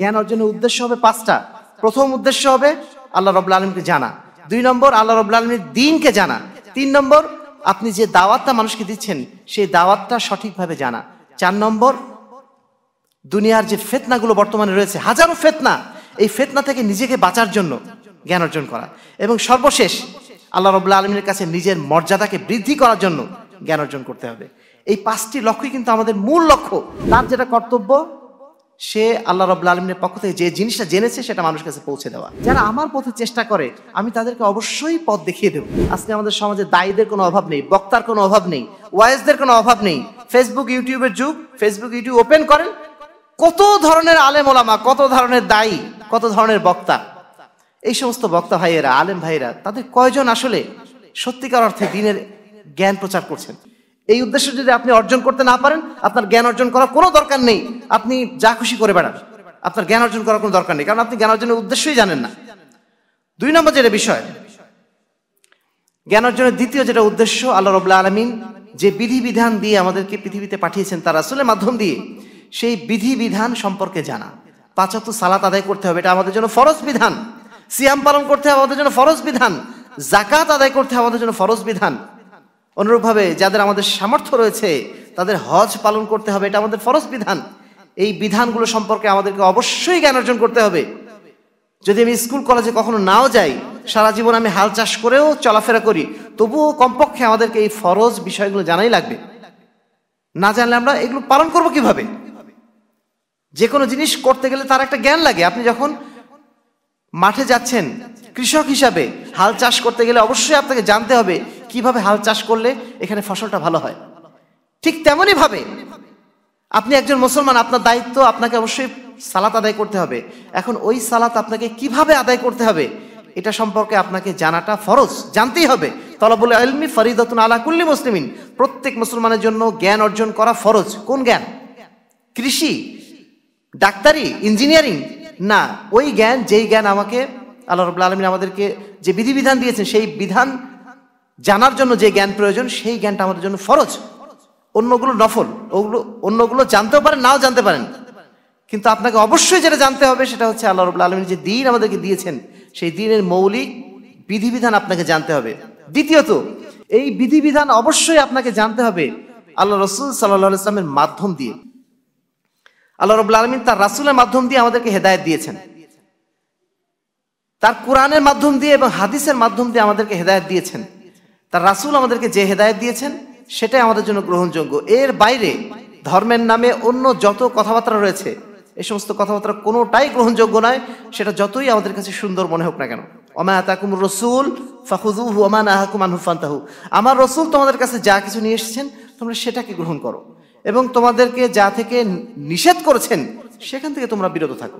জ্ঞান অর্জনের উদ্দেশ্য হবে পাঁচটা প্রথম উদ্দেশ্য হবে আল্লাহ রব্লা আলমকে জানা দুই নম্বর আল্লাহ রব্লা আলমীর দিনকে জানা তিন নম্বর আপনি যে দাওয়াতটা মানুষকে দিচ্ছেন সেই দাওয়াতটা সঠিকভাবে জানা চার নম্বর দুনিয়ার যে ফেতনাগুলো বর্তমানে রয়েছে হাজারো ফেতনা এই ফেতনা থেকে নিজেকে বাঁচার জন্য জ্ঞান অর্জন করা এবং সর্বশেষ আল্লাহ রবুল্লা আলমীর কাছে নিজের মর্যাদাকে বৃদ্ধি করার জন্য জ্ঞান অর্জন করতে হবে এই পাঁচটি লক্ষ্যই কিন্তু আমাদের মূল লক্ষ্য তার যেটা কর্তব্য সে আল্লাহ রব আলমিনের পক্ষ থেকে যে জিনিসটা জেনেছে সেটা মানুষের কাছে পৌঁছে দেওয়া যারা আমার পথে চেষ্টা করে আমি তাদেরকে অবশ্যই পথ দেখিয়ে দেবো আজকে আমাদের সমাজে দায়ীদের কোনো অভাব নেই বক্তার কোনো অভাব নেই ওয়াইজদের কোনো অভাব নেই ফেসবুক ইউটিউবের যুগ ফেসবুক ইউটিউব ওপেন করেন কত ধরনের আলেম ওলামা কত ধরনের দায়ী কত ধরনের বক্তা এই সমস্ত বক্তা ভাইয়েরা আলেম ভাইয়েরা তাদের কয়জন আসলে সত্যিকার অর্থে দিনের জ্ঞান প্রচার করছেন এই উদ্দেশ্য যদি আপনি অর্জন করতে না পারেন আপনার জ্ঞান অর্জন করার কোনো দরকার নেই আপনি যা খুশি করে বেড়ান আপনার জ্ঞান অর্জন করার কোনো দরকার নেই কারণ আপনি জ্ঞান অর্জনের উদ্দেশ্যই জানেন না দুই নম্বর যেটা বিষয় জ্ঞান অর্জনের দ্বিতীয় যেটা উদ্দেশ্য আল্লাহ রবাহ আলমিন যে বিধিবিধান দিয়ে আমাদেরকে পৃথিবীতে পাঠিয়েছেন তার আসলে মাধ্যম দিয়ে সেই বিধিবিধান সম্পর্কে জানা পাঁচাত্ত সালাত আদায় করতে হবে এটা আমাদের জন্য ফরজ বিধান সিয়াম পালন করতে হবে আমাদের জন্য ফরজ বিধান জাকাত আদায় করতে হবে আমাদের জন্য ফরজ বিধান অনুরূপভাবে যাদের আমাদের সামর্থ্য রয়েছে তাদের হজ পালন করতে হবে এটা আমাদের ফরজ বিধান এই বিধানগুলো সম্পর্কে আমাদেরকে অবশ্যই জ্ঞান অর্জন করতে হবে যদি আমি স্কুল কলেজে কখনো নাও যাই সারা জীবন আমি হাল চাষ করেও চলাফেরা করি তবুও কমপক্ষে আমাদেরকে এই ফরজ বিষয়গুলো জানাই লাগবে না জানলে আমরা এগুলো পালন করব কিভাবে যে কোনো জিনিস করতে গেলে তার একটা জ্ঞান লাগে আপনি যখন মাঠে যাচ্ছেন কৃষক হিসাবে হাল চাষ করতে গেলে অবশ্যই আপনাকে জানতে হবে কিভাবে হাল চাষ করলে এখানে ফসলটা ভালো হয় ঠিক তেমনই ভাবে আপনি একজন মুসলমান আপনার দায়িত্ব আপনাকে অবশ্যই সালাত আদায় করতে হবে এখন ওই সালাত আপনাকে কিভাবে আদায় করতে হবে এটা সম্পর্কে আপনাকে জানাটা ফরজ জানতেই হবে তলাবুল আলমি ফরিদতুন আলা কুল্লি মুসলিমিন প্রত্যেক মুসলমানের জন্য জ্ঞান অর্জন করা ফরজ কোন জ্ঞান কৃষি ডাক্তারি ইঞ্জিনিয়ারিং না ওই জ্ঞান যেই জ্ঞান আমাকে আল্লাহ রবুল্লা আলমিন আমাদেরকে যে বিধিবিধান দিয়েছেন সেই বিধান জানার জন্য যে জ্ঞান প্রয়োজন সেই জ্ঞানটা আমাদের জন্য ফরজ অন্যগুলো নফল ওগুলো অন্যগুলো জানতেও পারেন নাও জানতে পারেন কিন্তু আপনাকে অবশ্যই যেটা জানতে হবে সেটা হচ্ছে আল্লাহ রবুল্লা আলমীর যে দিন আমাদেরকে দিয়েছেন সেই দিনের মৌলিক বিধিবিধান আপনাকে জানতে হবে দ্বিতীয়ত এই বিধিবিধান অবশ্যই আপনাকে জানতে হবে আল্লাহ রসুল সাল্লাহ ইসলামের মাধ্যম দিয়ে আল্লাহ রবুল্লা আলমিন তার রাসুলের মাধ্যম দিয়ে আমাদেরকে হেদায়ত দিয়েছেন তার কোরআনের মাধ্যম দিয়ে এবং হাদিসের মাধ্যম দিয়ে আমাদেরকে হেদায়ত দিয়েছেন তার রাসুল আমাদেরকে যে হেদায়ত দিয়েছেন সেটাই আমাদের জন্য গ্রহণযোগ্য এর বাইরে ধর্মের নামে অন্য যত কথাবার্তা রয়েছে এই সমস্ত কথাবার্তা কোনোটাই গ্রহণযোগ্য নয় সেটা যতই আমাদের কাছে সুন্দর মনে হোক না কেন অমা রসুল ফাহুজু ওমা নাহাকুম আনহুফান্তাহু আমার রসুল তোমাদের কাছে যা কিছু নিয়ে এসেছেন তোমরা সেটাকে গ্রহণ করো এবং তোমাদেরকে যা থেকে নিষেধ করেছেন সেখান থেকে তোমরা বিরত থাকো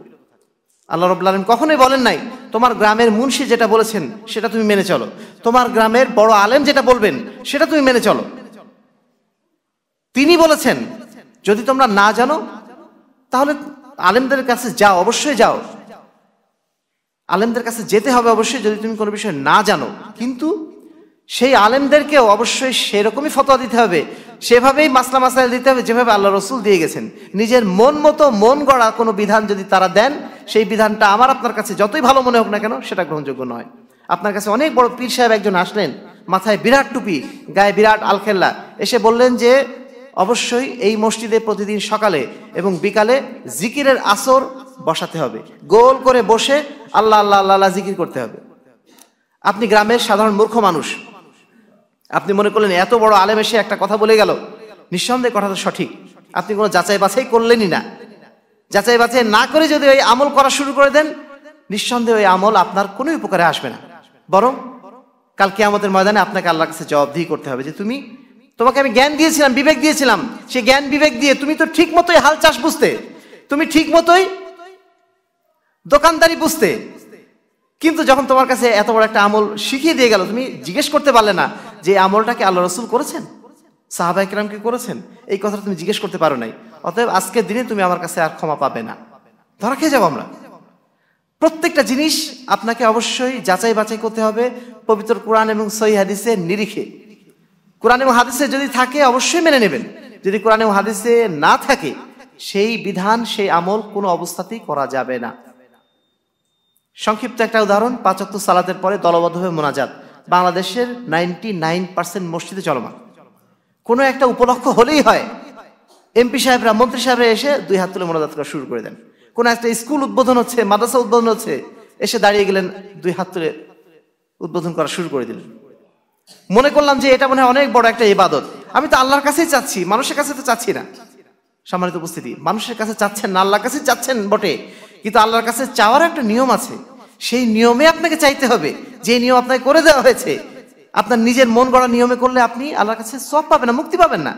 আল্লাহ রব আলম কখনোই বলেন নাই তোমার গ্রামের মুন্সি যেটা বলেছেন সেটা তুমি মেনে চলো তোমার গ্রামের বড় আলেম যেটা বলবেন সেটা তুমি মেনে চলো তিনি বলেছেন যদি তোমরা না জানো তাহলে আলেমদের কাছে যাও অবশ্যই যাও আলেমদের কাছে যেতে হবে অবশ্যই যদি তুমি কোনো বিষয় না জানো কিন্তু সেই আলেমদেরকেও অবশ্যই সেরকমই ফতোয়া দিতে হবে সেভাবেই মাসলা মাসাইল দিতে হবে যেভাবে আল্লাহ রসুল দিয়ে গেছেন নিজের মন মতো মন গড়া কোনো বিধান যদি তারা দেন সেই বিধানটা আমার আপনার কাছে যতই ভালো মনে হোক না কেন সেটা গ্রহণযোগ্য নয় আপনার কাছে অনেক বড় পীর সাহেব একজন আসলেন মাথায় বিরাট টুপি গায়ে বিরাট আলখেল্লা এসে বললেন যে অবশ্যই এই মসজিদে প্রতিদিন সকালে এবং বিকালে জিকিরের আসর বসাতে হবে গোল করে বসে আল্লাহ আল্লাহ আল্লাহ জিকির করতে হবে আপনি গ্রামের সাধারণ মূর্খ মানুষ আপনি মনে করলেন এত বড় আলেম এসে একটা কথা বলে গেল নিঃসন্দেহে কথাটা সঠিক আপনি কোনো যাচাই বাছাই করলেনই না যাচাই বাছাই না করে যদি ওই আমল করা শুরু করে দেন নিঃসন্দেহে ওই আমল আপনার কোনো উপকারে আসবে না বরং কালকে আমাদের ময়দানে আপনাকে আল্লাহর কাছে জবাবদিহি করতে হবে যে তুমি তোমাকে আমি জ্ঞান দিয়েছিলাম বিবেক দিয়েছিলাম সে জ্ঞান বিবেক দিয়ে তুমি তো ঠিক মতোই হাল চাষ বুঝতে তুমি ঠিক মতোই দোকানদারি বুঝতে কিন্তু যখন তোমার কাছে এত বড় একটা আমল শিখিয়ে দিয়ে গেল তুমি জিজ্ঞেস করতে পারলে না যে আমলটাকে আল্লাহ রসুল করেছেন সাহাবাহিকরাম কি করেছেন এই কথাটা তুমি জিজ্ঞেস করতে পারো নাই অতএব আজকের দিনে তুমি আমার কাছে আর ক্ষমা পাবে না ধরা খেয়ে যাবো আমরা প্রত্যেকটা জিনিস আপনাকে অবশ্যই যাচাই বাছাই করতে হবে পবিত্র কোরআন এবং সহি হাদিসে নিরিখে কোরআন এবং হাদিসে যদি থাকে অবশ্যই মেনে নেবেন যদি কোরআন এবং হাদিসে না থাকে সেই বিধান সেই আমল কোনো অবস্থাতেই করা যাবে না সংক্ষিপ্ত একটা উদাহরণ পাঁচক্ত সালাতের পরে দলবদ্ধ হয়ে মোনাজাত বাংলাদেশের নাইনটি নাইন পার্সেন্ট মসজিদে চলমান কোনো একটা উপলক্ষ হলেই হয় এমপি সাহেবরা মন্ত্রী সাহেবরা এসে দুই হাত তুলে মনোদাত করা শুরু করে দেন কোন একটা স্কুল উদ্বোধন হচ্ছে মাদ্রাসা উদ্বোধন হচ্ছে এসে দাঁড়িয়ে গেলেন দুই হাত তুলে উদ্বোধন করা শুরু করে দিলেন মনে করলাম যে এটা মনে হয় অনেক বড় একটা ইবাদত আমি তো আল্লাহর কাছেই চাচ্ছি মানুষের কাছে তো চাচ্ছি না সম্মানিত উপস্থিতি মানুষের কাছে চাচ্ছেন না আল্লাহর কাছে চাচ্ছেন বটে কিন্তু আল্লাহর কাছে চাওয়ার একটা নিয়ম আছে সেই নিয়মে আপনাকে চাইতে হবে যে নিয়ম আপনাকে করে দেওয়া হয়েছে আপনার নিজের মন গড়া নিয়মে করলে আপনি আল্লাহর কাছে সব পাবেন না মুক্তি পাবেন না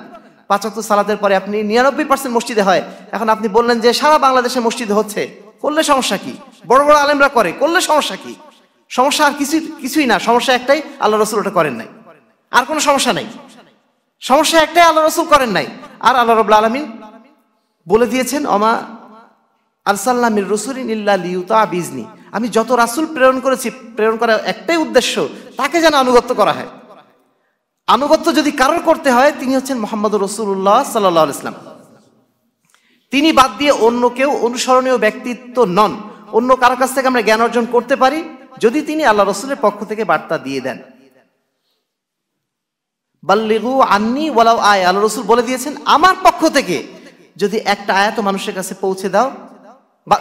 পাঁচাত্তর সালাদের পরে আপনি নিরানব্বই পার্সেন্ট মসজিদে হয় এখন আপনি বললেন যে সারা বাংলাদেশে মসজিদ হচ্ছে করলে সমস্যা কি বড় বড় আলেমরা করে করলে সমস্যা কি সমস্যা আর কিছু কিছুই না সমস্যা একটাই আল্লাহ রসুল ওটা করেন নাই আর কোনো সমস্যা নাই সমস্যা একটাই আল্লাহ রসুল করেন নাই আর আল্লাহ রবুল্লা আলমিন বলে দিয়েছেন অমা আলসাল্লাম রসুলিন ইল্লা লিউতা বিজনি আমি যত রাসুল প্রেরণ করেছি প্রেরণ করার একটাই উদ্দেশ্য তাকে যেন আনুগত্য করা হয় আনুগত্য যদি কারোর করতে হয় তিনি হচ্ছেন মোহাম্মদ রসুল্লাহ সাল্লাহ ইসলাম তিনি বাদ দিয়ে অন্য কেউ অনুসরণীয় ব্যক্তিত্ব নন অন্য কারো কাছ থেকে আমরা জ্ঞান অর্জন করতে পারি যদি তিনি আল্লাহ রসুলের পক্ষ থেকে বার্তা দিয়ে দেন বাল্লিগু আন্নি ওয়ালাউ আয় আল্লাহ রসুল বলে দিয়েছেন আমার পক্ষ থেকে যদি একটা আয়াত মানুষের কাছে পৌঁছে দাও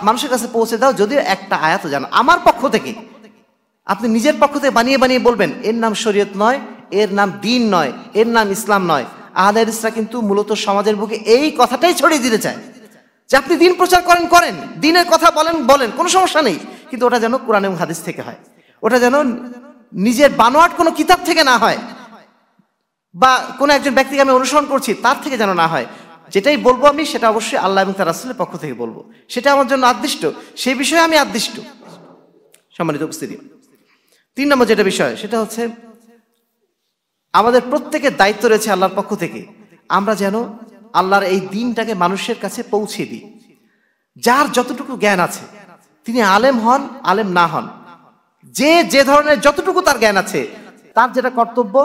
মানুষের কাছে পৌঁছে দাও যদিও একটা আয়াত জানো আমার পক্ষ থেকে আপনি নিজের পক্ষ থেকে বানিয়ে বানিয়ে বলবেন এর নাম শরীয়ত নয় এর নাম দিন নয় এর নাম ইসলাম নয় আহাদিসরা কিন্তু মূলত সমাজের বুকে এই কথাটাই ছড়িয়ে দিতে চায় যে আপনি দিন প্রচার করেন করেন দিনের কথা বলেন বলেন কোনো সমস্যা নেই কিন্তু ওটা যেন কোরআন এবং হাদিস থেকে হয় ওটা যেন নিজের বানোয়াট কোনো কিতাব থেকে না হয় বা কোনো একজন ব্যক্তিকে আমি অনুসরণ করছি তার থেকে যেন না হয় যেটাই বলবো আমি সেটা অবশ্যই আল্লাহ এবং তার আসলের পক্ষ থেকে বলবো সেটা আমার জন্য আদিষ্ট সেই বিষয়ে আমি আদিষ্ট সম্মানিত উপস্থিতি তিন নম্বর যেটা বিষয় সেটা হচ্ছে আমাদের প্রত্যেকের দায়িত্ব রয়েছে আল্লাহর পক্ষ থেকে আমরা যেন আল্লাহর এই দিনটাকে মানুষের কাছে পৌঁছে দিই যার যতটুকু জ্ঞান আছে তিনি আলেম হন আলেম না হন যে যে ধরনের যতটুকু তার জ্ঞান আছে তার যেটা কর্তব্য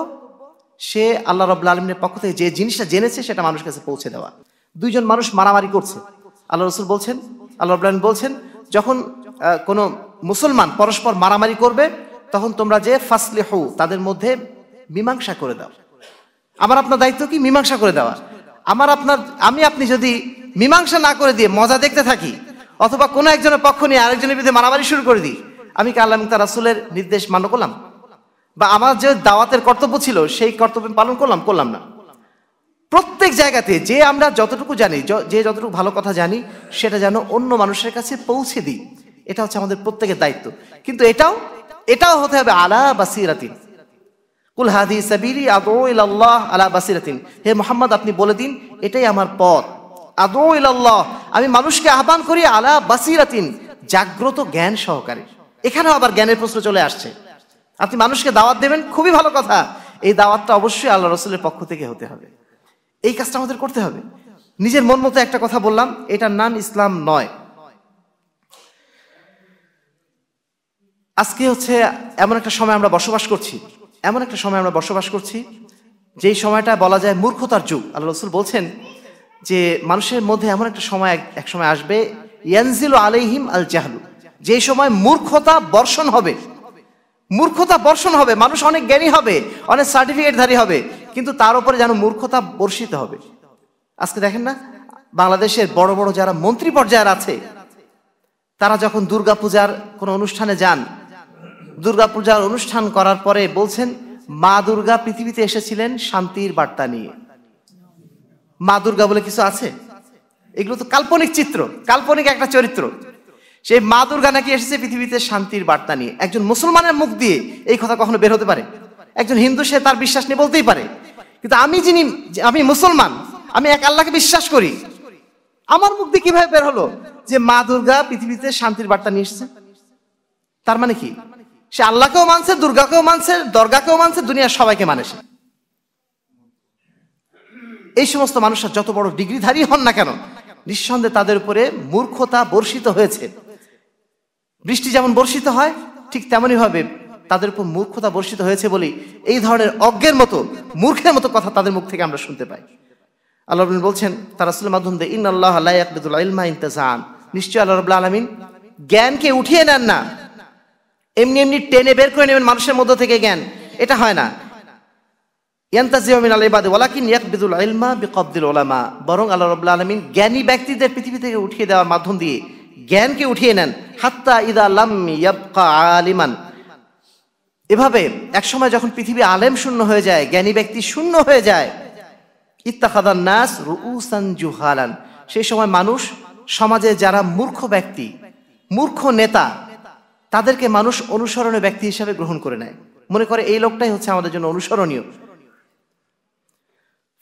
সে আল্লাহ রব্লা আলমের পক্ষ থেকে যে জিনিসটা জেনেছে সেটা মানুষের কাছে পৌঁছে দেওয়া দুইজন মানুষ মারামারি করছে আল্লাহ রসুল বলছেন আল্লাহ রব্লা বলছেন যখন কোনো মুসলমান পরস্পর মারামারি করবে তখন তোমরা যে ফাসলে হো তাদের মধ্যে মীমাংসা করে দাও আমার আপনার দায়িত্ব কি মীমাংসা করে দেওয়া আমার আপনার আমি আপনি যদি মীমাংসা না করে দিয়ে মজা দেখতে থাকি অথবা কোনো একজনের পক্ষ নিয়ে আরেকজনের বিরুদ্ধে মারামারি শুরু করে দিই আমি কি আল্লাহ তার রাসুলের নির্দেশ মান্য করলাম বা আমার যে দাওয়াতের কর্তব্য ছিল সেই কর্তব্য পালন করলাম করলাম না প্রত্যেক জায়গাতে যে আমরা যতটুকু জানি যে যতটুকু ভালো কথা জানি সেটা যেন অন্য মানুষের কাছে পৌঁছে দিই এটা হচ্ছে আমাদের প্রত্যেকের দায়িত্ব কিন্তু এটাও এটাও হতে হবে আলা বাসিরাতিন কুল হাদি সাবিরি আদৌ আল্লাহ আলা বাসিরাতিন হে মোহাম্মদ আপনি বলে দিন এটাই আমার পথ আদৌ আল্লাহ আমি মানুষকে আহ্বান করি আলা বাসিরাতিন জাগ্রত জ্ঞান সহকারে এখানেও আবার জ্ঞানের প্রশ্ন চলে আসছে আপনি মানুষকে দাওয়াত দেবেন খুবই ভালো কথা এই দাওয়াতটা অবশ্যই আল্লাহ রসুলের পক্ষ থেকে হতে হবে এই কাজটা আমাদের করতে হবে নিজের মন মতো একটা কথা বললাম এটার নাম ইসলাম নয় আজকে হচ্ছে এমন একটা সময় আমরা বসবাস করছি এমন একটা সময় আমরা বসবাস করছি যেই সময়টা বলা যায় মূর্খতার যুগ আল্লাহ রসুল বলছেন যে মানুষের মধ্যে এমন একটা সময় এক সময় আসবে ইয়ানজিল আলাইহিম আল জাহলু যে সময় মূর্খতা বর্ষণ হবে মূর্খতা বর্ষণ হবে মানুষ অনেক জ্ঞানী হবে অনেক সার্টিফিকেটধারী হবে কিন্তু তার উপরে যেন মূর্খতা বর্ষিত হবে আজকে দেখেন না বাংলাদেশের বড় বড় যারা মন্ত্রী পর্যায়ের আছে তারা যখন দুর্গাপূজার কোনো অনুষ্ঠানে যান দুর্গাপূজার অনুষ্ঠান করার পরে বলছেন মা দুর্গা পৃথিবীতে এসেছিলেন শান্তির বার্তা নিয়ে মা দুর্গা বলে কিছু আছে এগুলো তো কাল্পনিক চিত্র কাল্পনিক একটা চরিত্র সেই মা দুর্গা নাকি এসেছে পৃথিবীতে শান্তির বার্তা নিয়ে একজন মুসলমানের মুখ দিয়ে এই কথা কখনো বের হতে পারে একজন হিন্দু সে তার বিশ্বাস নিয়ে বলতেই পারে কিন্তু আমি যিনি আমি মুসলমান আমি এক আল্লাহকে বিশ্বাস করি আমার মুখ দিয়ে কিভাবে বের হলো যে মা দুর্গা পৃথিবীতে শান্তির বার্তা নিয়ে এসেছে তার মানে কি সে আল্লাহকেও মানছে দুর্গাকেও মানছে দর্গাকেও মানছে দুনিয়ার সবাইকে মানে সে এই সমস্ত মানুষরা যত বড় ডিগ্রিধারী হন না কেন নিঃসন্দেহে তাদের উপরে মূর্খতা বর্ষিত হয়েছে বৃষ্টি যেমন বর্ষিত হয় ঠিক হবে তাদের উপর মূর্খতা বর্ষিত হয়েছে বলেই এই ধরনের অজ্ঞের মতো মূর্খের মতো কথা তাদের মুখ থেকে আমরা শুনতে পাই আল্লাহ বলছেন তার আসলে মাধ্যম দিয়ে ইন আল্লাহ আল্লাহ ইলমা নিশ্চয় আল্লাহ রবুল্লা আলমিন জ্ঞানকে উঠিয়ে নেন না এমনি এমনি টেনে বের করে নেবেন মানুষের মধ্য থেকে জ্ঞান এটা হয় না এভাবে এক সময় ওলামা বরং রব্লা জ্ঞানী ব্যক্তিদের পৃথিবী থেকে উঠিয়ে দেওয়ার মাধ্যম দিয়ে জ্ঞানকে উঠিয়ে নেন হাত্তা এভাবে যখন পৃথিবী আলেম শূন্য হয়ে যায় জ্ঞানী ব্যক্তি শূন্য হয়ে যায় ইত্তাখাদান নাস রুউসান সেই সময় মানুষ সমাজে যারা মূর্খ ব্যক্তি মূর্খ নেতা তাদেরকে মানুষ অনুসরণীয় ব্যক্তি হিসাবে গ্রহণ করে নেয় মনে করে এই লোকটাই হচ্ছে আমাদের জন্য অনুসরণীয়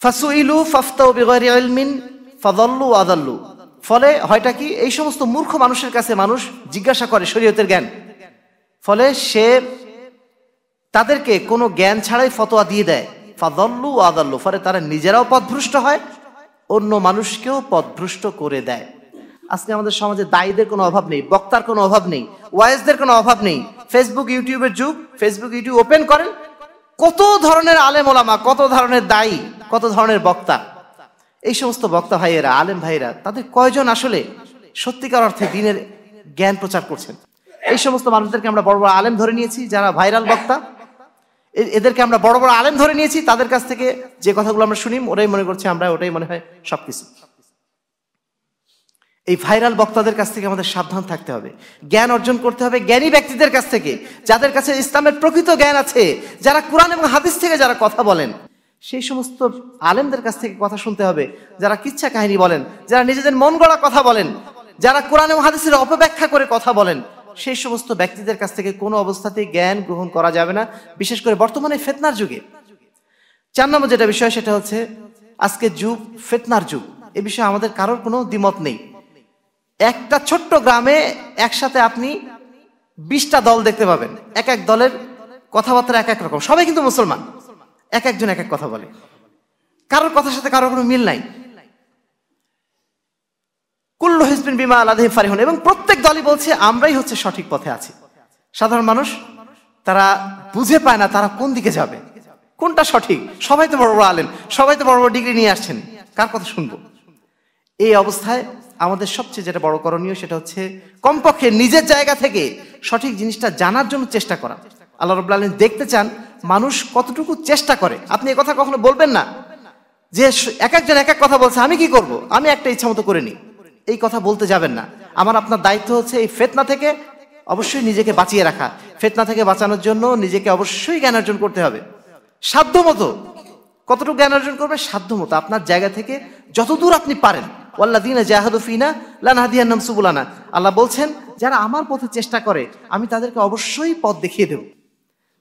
ফাসুইলু আদাল্লু ফলে হয়টা কি এই সমস্ত মূর্খ মানুষের কাছে মানুষ জিজ্ঞাসা করে শরীয়তের জ্ঞান ফলে সে তাদেরকে কোনো জ্ঞান ছাড়াই ফতোয়া দিয়ে দেয় ফাদল্লু আদাল্লু ফলে তারা নিজেরাও পথভ্রষ্ট হয় অন্য মানুষকেও পথভ্রষ্ট করে দেয় আজকে আমাদের সমাজে দায়ীদের কোনো অভাব নেই বক্তার কোনো অভাব নেই ওয়াইজদের কোনো অভাব নেই ফেসবুক ইউটিউবের যুগ ফেসবুক ইউটিউব ওপেন করেন কত ধরনের আলেম ওলামা কত ধরনের দায়ী কত ধরনের বক্তা এই সমস্ত বক্তা ভাইয়েরা আলেম ভাইয়েরা তাদের কয়জন আসলে সত্যিকার অর্থে দিনের জ্ঞান প্রচার করছেন এই সমস্ত মানুষদেরকে আমরা বড় বড় আলেম ধরে নিয়েছি যারা ভাইরাল বক্তা এদেরকে আমরা বড় বড় আলেম ধরে নিয়েছি তাদের কাছ থেকে যে কথাগুলো আমরা শুনি ওরাই মনে করছি আমরা ওটাই মনে হয় সবকিছু এই ভাইরাল বক্তাদের কাছ থেকে আমাদের সাবধান থাকতে হবে জ্ঞান অর্জন করতে হবে জ্ঞানী ব্যক্তিদের কাছ থেকে যাদের কাছে ইসলামের প্রকৃত জ্ঞান আছে যারা কোরআন এবং হাদিস থেকে যারা কথা বলেন সেই সমস্ত আলেমদের কাছ থেকে কথা শুনতে হবে যারা কিচ্ছা কাহিনী বলেন যারা নিজেদের মন গড়া কথা বলেন যারা কোরআন এবং হাদিসের অপব্যাখ্যা করে কথা বলেন সেই সমস্ত ব্যক্তিদের কাছ থেকে কোনো অবস্থাতেই জ্ঞান গ্রহণ করা যাবে না বিশেষ করে বর্তমানে ফেতনার যুগে চার নম্বর যেটা বিষয় সেটা হচ্ছে আজকে যুগ ফেতনার যুগ এ বিষয়ে আমাদের কারোর কোনো দ্বিমত নেই একটা ছোট্ট গ্রামে একসাথে আপনি বিশটা দল দেখতে পাবেন এক এক দলের কথাবার্তা এক এক রকম সবাই কিন্তু মুসলমান এক একজন এক এক কথা বলে কারোর কথার সাথে কারোর কোনো মিল নাই কুল্লু হিসবিন বিমা আলাদে ফারিহন এবং প্রত্যেক দলই বলছে আমরাই হচ্ছে সঠিক পথে আছি সাধারণ মানুষ তারা বুঝে পায় না তারা কোন দিকে যাবে কোনটা সঠিক সবাই তো বড় বড় আলেন সবাই তো বড় বড় ডিগ্রি নিয়ে আসছেন কার কথা শুনবো এই অবস্থায় আমাদের সবচেয়ে যেটা বড় করণীয় সেটা হচ্ছে কমপক্ষে নিজের জায়গা থেকে সঠিক জিনিসটা জানার জন্য চেষ্টা করা আল্লাহ রবুল্লা আলম দেখতে চান মানুষ কতটুকু চেষ্টা করে আপনি কথা কখনো বলবেন না যে এক একজন এক এক কথা বলছে আমি কি করব আমি একটা ইচ্ছা মতো করে নিই এই কথা বলতে যাবেন না আমার আপনার দায়িত্ব হচ্ছে এই ফেতনা থেকে অবশ্যই নিজেকে বাঁচিয়ে রাখা ফেতনা থেকে বাঁচানোর জন্য নিজেকে অবশ্যই জ্ঞান অর্জন করতে হবে সাধ্য মতো কতটুকু জ্ঞান অর্জন করবে সাধ্য মতো আপনার জায়গা থেকে যতদূর আপনি পারেন ওয়াল্লাদিন জাহাদুফিনা লানহাদিয়ান নাম সুবুলানা আল্লাহ বলছেন যারা আমার পথে চেষ্টা করে আমি তাদেরকে অবশ্যই পথ দেখিয়ে দেব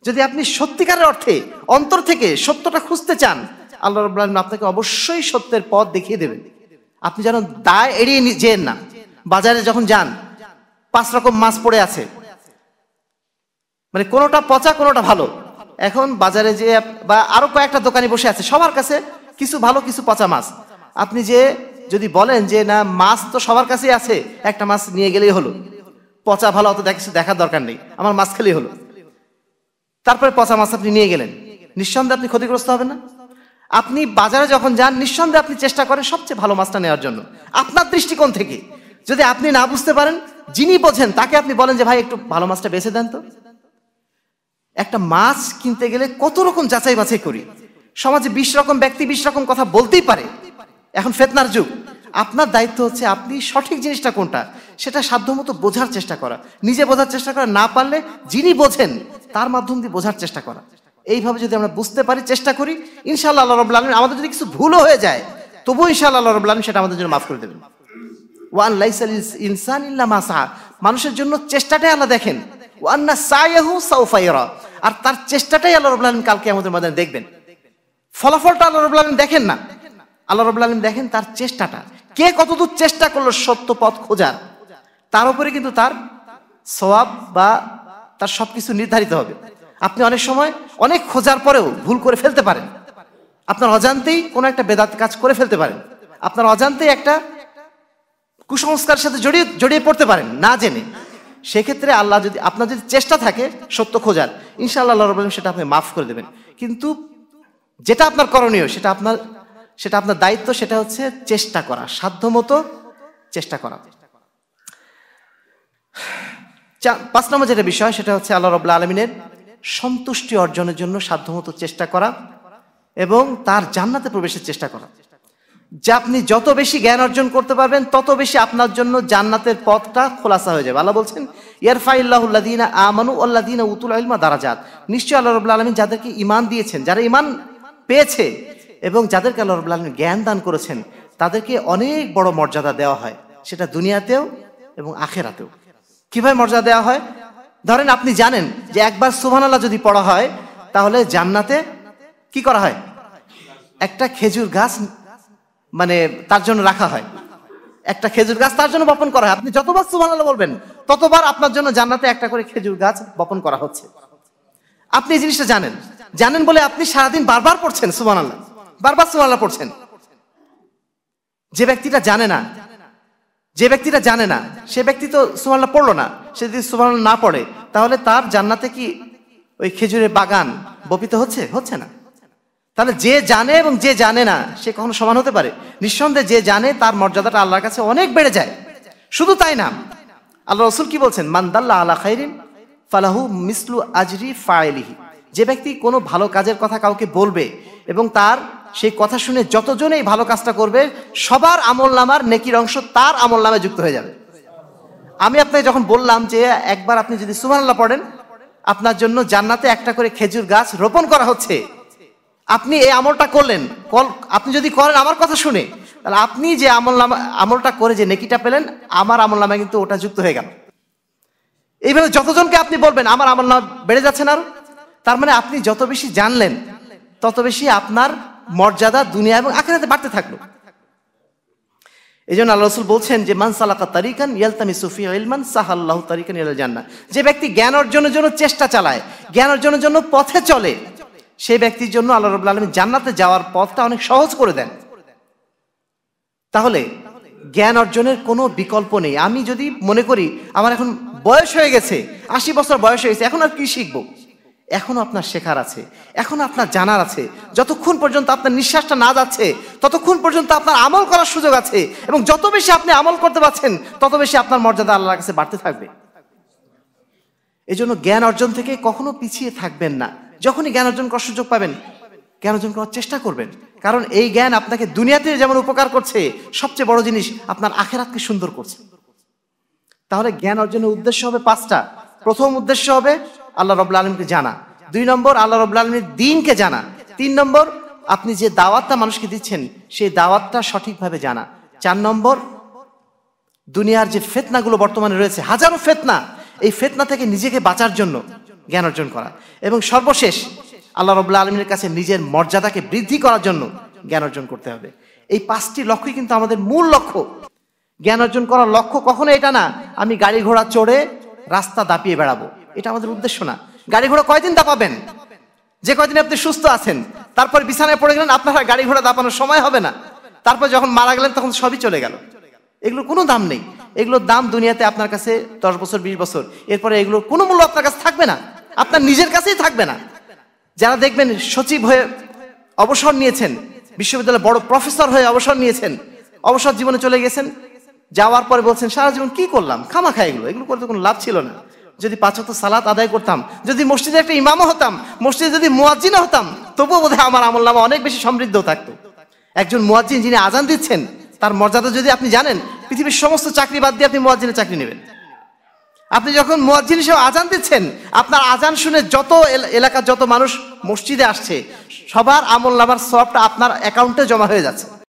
যদি আপনি সত্যিকারের অর্থে অন্তর থেকে সত্যটা খুঁজতে চান আল্লাহ রবাহিন আপনাকে অবশ্যই সত্যের পথ দেখিয়ে দেবেন আপনি যেন দায় এড়িয়ে যেন না বাজারে যখন যান পাঁচ রকম মাছ পড়ে আছে মানে কোনোটা পচা কোনোটা ভালো এখন বাজারে যে বা আরো কয়েকটা দোকানে বসে আছে সবার কাছে কিছু ভালো কিছু পচা মাছ আপনি যে যদি বলেন যে না মাছ তো সবার কাছেই আছে একটা মাছ নিয়ে গেলেই হলো পচা ভালো অত কিছু দেখার দরকার নেই আমার মাছ খেলেই হলো তারপরে পচা মাছ আপনি নিয়ে গেলেন নিঃসন্দেহে আপনি ক্ষতিগ্রস্ত হবেন না আপনি বাজারে যখন যান নিঃসন্দেহে আপনি চেষ্টা করেন সবচেয়ে ভালো মাছটা নেওয়ার জন্য আপনার দৃষ্টিকোণ থেকে যদি আপনি না বুঝতে পারেন যিনি বোঝেন তাকে আপনি বলেন যে ভাই একটু ভালো মাছটা বেছে দেন তো একটা মাছ কিনতে গেলে কত রকম যাচাই বাছাই করি সমাজে বিশ রকম ব্যক্তি বিশ রকম কথা বলতেই পারে এখন ফেতনার যুগ আপনার দায়িত্ব হচ্ছে আপনি সঠিক জিনিসটা কোনটা সেটা সাধ্যমতো বোঝার চেষ্টা করা নিজে বোঝার চেষ্টা করা না পারলে যিনি বোঝেন তার মাধ্যম দিয়ে বোঝার চেষ্টা করা এইভাবে যদি আমরা বুঝতে পারি চেষ্টা করি ইনশাল্লাহ আল্লাহ রব আমাদের যদি কিছু ভুলও হয়ে যায় তবু ইনশাআল্লাহ আল্লাহ রব সেটা আমাদের জন্য মাফ করে দেবেন ওয়ান লাইস ইনসান ইল্লা মাসা মানুষের জন্য চেষ্টাটাই আল্লাহ দেখেন ওয়ান্না সায়াহু সাউফাইরা আর তার চেষ্টাটাই আল্লাহ রব কালকে আমাদের মাধ্যমে দেখবেন ফলাফলটা আল্লাহ রব দেখেন না আল্লাহ রবুল্লা আলম দেখেন তার চেষ্টাটা কে কতদূর চেষ্টা করলো সত্য পথ খোঁজার তার উপরে কিন্তু তার সবাব বা তার সব কিছু নির্ধারিত হবে আপনি অনেক সময় অনেক খোঁজার পরেও ভুল করে ফেলতে পারেন আপনার অজান্তেই কোনো একটা বেদাত কাজ করে ফেলতে পারেন আপনার অজান্তেই একটা কুসংস্কারের সাথে জড়িয়ে জড়িয়ে পড়তে পারেন না জেনে সেক্ষেত্রে আল্লাহ যদি আপনার যদি চেষ্টা থাকে সত্য খোঁজার ইনশাআল্লাহ আল্লাহ রবুল্লাম সেটা আপনি মাফ করে দেবেন কিন্তু যেটা আপনার করণীয় সেটা আপনার সেটা আপনার দায়িত্ব সেটা হচ্ছে চেষ্টা করা সাধ্যমতো চেষ্টা করা পাঁচ নম্বর যেটা বিষয় সেটা হচ্ছে আল্লাহ রবাহ আলমিনের সন্তুষ্টি অর্জনের জন্য সাধ্যমতো চেষ্টা করা এবং তার জান্নাতে প্রবেশের চেষ্টা করা যে আপনি যত বেশি জ্ঞান অর্জন করতে পারবেন তত বেশি আপনার জন্য জান্নাতের পথটা খোলাসা হয়ে যাবে আল্লাহ বলছেন ইয়ারফাইল্লাহুল্লাদিনা আমানু আল্লাদিনা উতুল আলমা দারাজাত নিশ্চয় আল্লাহ রবাহ আলমী যাদেরকে ইমান দিয়েছেন যারা ইমান পেয়েছে এবং যাদেরকে আল্লাহ রবুল্লা আলমিন জ্ঞান দান করেছেন তাদেরকে অনেক বড় মর্যাদা দেওয়া হয় সেটা দুনিয়াতেও এবং আখেরাতেও কিভাবে মর্যাদা দেওয়া হয় ধরেন আপনি জানেন যে একবার সুবহানাল্লাহ যদি পড়া হয় তাহলে জান্নাতে কি করা হয় একটা খেজুর গাছ মানে তার জন্য রাখা হয় একটা খেজুর গাছ তার জন্য বপন করা হয় আপনি যতবার সুবহানাল্লাহ বলবেন ততবার আপনার জন্য জান্নাতে একটা করে খেজুর গাছ বপন করা হচ্ছে আপনি এই জিনিসটা জানেন জানেন বলে আপনি সারাদিন বারবার পড়ছেন সুবহানাল্লাহ বারবার সোমাল্লা পড়ছেন যে ব্যক্তিটা জানে না যে ব্যক্তিটা জানে না সে ব্যক্তি তো সুমাল্লা পড়লো না সে যদি সুমাল্লা না পড়ে তাহলে তার জান্নাতে কি ওই খেজুরের বাগান বপিত হচ্ছে হচ্ছে না তাহলে যে জানে এবং যে জানে না সে কখনো সমান হতে পারে নিঃসন্দেহে যে জানে তার মর্যাদাটা আল্লাহর কাছে অনেক বেড়ে যায় শুধু তাই না আল্লাহ রসুল কি বলছেন মান্দাল্লা আল্লাহ খাইরিন ফালাহু মিসলু আজরি ফায়েলিহি যে ব্যক্তি কোনো ভালো কাজের কথা কাউকে বলবে এবং তার সেই কথা শুনে যতজনেই ভালো কাজটা করবে সবার আমল নামার নেকির অংশ তার আমল নামে যুক্ত হয়ে যাবে আমি আপনাকে যখন বললাম যে একবার আপনি যদি সুমানাল্লাহ পড়েন আপনার জন্য জান্নাতে একটা করে খেজুর গাছ রোপণ করা হচ্ছে আপনি এই আমলটা করলেন কল আপনি যদি করেন আমার কথা শুনে তাহলে আপনি যে আমল নামা আমলটা করে যে নেকিটা পেলেন আমার আমল নামে কিন্তু ওটা যুক্ত হয়ে গেল এইভাবে যতজনকে আপনি বলবেন আমার আমল নাম বেড়ে যাচ্ছে না তার মানে আপনি যত বেশি জানলেন তত বেশি আপনার মর্যাদা দুনিয়া এবং আখেরাতে বাড়তে থাকলো এই জন্য আল্লাহ রসুল বলছেন যে মান সালাকা তারিকান ইয়ালতামি সুফিয়া ইলমান সাহাল্লাহ তারিকান ইয়াল জান্না যে ব্যক্তি জ্ঞান অর্জনের জন্য চেষ্টা চালায় জ্ঞান অর্জনের জন্য পথে চলে সেই ব্যক্তির জন্য আল্লাহ রবুল্লা আলমী জান্নাতে যাওয়ার পথটা অনেক সহজ করে দেন তাহলে জ্ঞান অর্জনের কোনো বিকল্প নেই আমি যদি মনে করি আমার এখন বয়স হয়ে গেছে আশি বছর বয়স হয়ে গেছে এখন আর কি শিখবো এখনও আপনার শেখার আছে এখনো আপনার জানার আছে যতক্ষণ পর্যন্ত আপনার নিঃশ্বাসটা না যাচ্ছে ততক্ষণ পর্যন্ত আপনার আমল করার সুযোগ আছে এবং যত বেশি আপনি আমল করতে পারছেন তত বেশি আপনার মর্যাদা আল্লাহর কাছে বাড়তে থাকবে এই জন্য জ্ঞান অর্জন থেকে কখনো পিছিয়ে থাকবেন না যখনই জ্ঞান অর্জন করার সুযোগ পাবেন জ্ঞান অর্জন করার চেষ্টা করবেন কারণ এই জ্ঞান আপনাকে দুনিয়াতে যেমন উপকার করছে সবচেয়ে বড় জিনিস আপনার আখেরাতকে সুন্দর করছে তাহলে জ্ঞান অর্জনের উদ্দেশ্য হবে পাঁচটা প্রথম উদ্দেশ্য হবে আল্লাহ রব্লা আলমকে জানা দুই নম্বর আল্লাহ রবুল্লা আলমীর দিনকে জানা তিন নম্বর আপনি যে দাওয়াতটা মানুষকে দিচ্ছেন সেই দাওয়াতটা সঠিকভাবে জানা চার নম্বর দুনিয়ার যে ফেতনাগুলো বর্তমানে রয়েছে হাজারো ফেতনা এই ফেতনা থেকে নিজেকে বাঁচার জন্য জ্ঞান অর্জন করা এবং সর্বশেষ আল্লাহ রবুল্লা আলমীর কাছে নিজের মর্যাদাকে বৃদ্ধি করার জন্য জ্ঞান অর্জন করতে হবে এই পাঁচটি লক্ষ্যই কিন্তু আমাদের মূল লক্ষ্য জ্ঞান অর্জন করার লক্ষ্য কখনো এটা না আমি গাড়ি ঘোড়া চড়ে রাস্তা দাপিয়ে বেড়াবো এটা আমাদের উদ্দেশ্য না গাড়ি ঘোড়া কয়দিন দাপাবেন যে কয়দিন আপনি সুস্থ আছেন তারপর বিছানায় পড়ে গেলেন আপনার গাড়ি ঘোড়া দাপানোর সময় হবে না তারপর যখন মারা গেলেন তখন সবই চলে গেল এগুলো কোনো দাম নেই এগুলোর দাম দুনিয়াতে আপনার কাছে দশ বছর বিশ বছর এরপরে এগুলো কোনো মূল্য আপনার কাছে থাকবে না আপনার নিজের কাছেই থাকবে না যারা দেখবেন সচিব হয়ে অবসর নিয়েছেন বিশ্ববিদ্যালয়ে বড় প্রফেসর হয়ে অবসর নিয়েছেন অবসর জীবনে চলে গেছেন যাওয়ার পরে বলছেন সারা জীবন কি করলাম খামাখা এগুলো এগুলো করে তো কোনো লাভ ছিল না যদি পাঁচত সালাত আদায় করতাম যদি মসজিদে একটা ইমামও হতাম মসজিদে যদি মুয়াজ্জিনা হতাম তবুও বোধ আমার আমল নামা অনেক বেশি সমৃদ্ধ থাকতো একজন মুয়াজ্জিন যিনি আজান দিচ্ছেন তার মর্যাদা যদি আপনি জানেন পৃথিবীর সমস্ত চাকরি বাদ দিয়ে আপনি মুয়াজ্জিনের চাকরি নেবেন আপনি যখন মুয়াজ্জিন হিসেবে আজান দিচ্ছেন আপনার আজান শুনে যত এলাকার যত মানুষ মসজিদে আসছে সবার আমল নামার সবটা আপনার অ্যাকাউন্টে জমা হয়ে যাচ্ছে